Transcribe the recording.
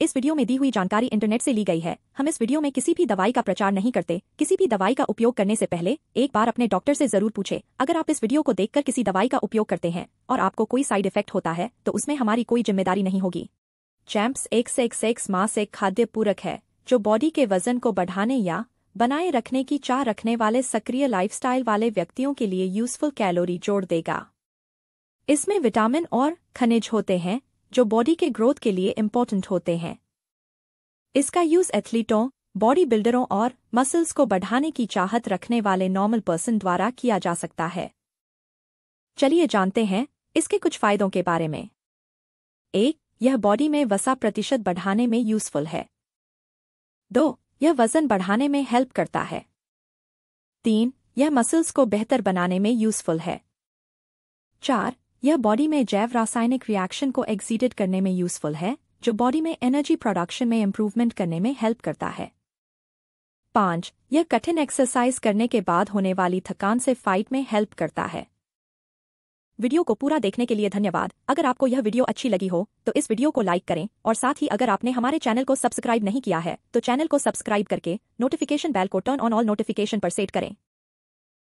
इस वीडियो में दी हुई जानकारी इंटरनेट से ली गई है हम इस वीडियो में किसी भी दवाई का प्रचार नहीं करते किसी भी दवाई का उपयोग करने से पहले एक बार अपने डॉक्टर से जरूर पूछे अगर आप इस वीडियो को देखकर किसी दवाई का उपयोग करते हैं और आपको कोई साइड इफेक्ट होता है तो उसमें हमारी कोई जिम्मेदारी नहीं होगी चैम्प्स एक से एक से एक मास एक खाद्य पूरक है जो बॉडी के वजन को बढ़ाने या बनाए रखने की चाह रखने वाले सक्रिय लाइफ वाले व्यक्तियों के लिए यूजफुल कैलोरी जोड़ देगा इसमें विटामिन और खनिज होते हैं जो बॉडी के ग्रोथ के लिए इम्पोर्टेंट होते हैं इसका यूज एथलीटों बॉडी बिल्डरों और मसल्स को बढ़ाने की चाहत रखने वाले नॉर्मल पर्सन द्वारा किया जा सकता है चलिए जानते हैं इसके कुछ फायदों के बारे में एक यह बॉडी में वसा प्रतिशत बढ़ाने में यूजफुल है दो यह वजन बढ़ाने में हेल्प करता है तीन यह मसल्स को बेहतर बनाने में यूजफुल है चार यह बॉडी में जैव रासायनिक रिएक्शन को एक्सीडेड करने में यूजफुल है जो बॉडी में एनर्जी प्रोडक्शन में इम्प्रूवमेंट करने में हेल्प करता है पांच यह कठिन एक्सरसाइज करने के बाद होने वाली थकान से फाइट में हेल्प करता है वीडियो को पूरा देखने के लिए धन्यवाद अगर आपको यह वीडियो अच्छी लगी हो तो इस वीडियो को लाइक करें और साथ ही अगर आपने हमारे चैनल को सब्सक्राइब नहीं किया है तो चैनल को सब्सक्राइब करके नोटिफिकेशन बेल को टर्न ऑन ऑल नोटिफिकेशन पर सेट करें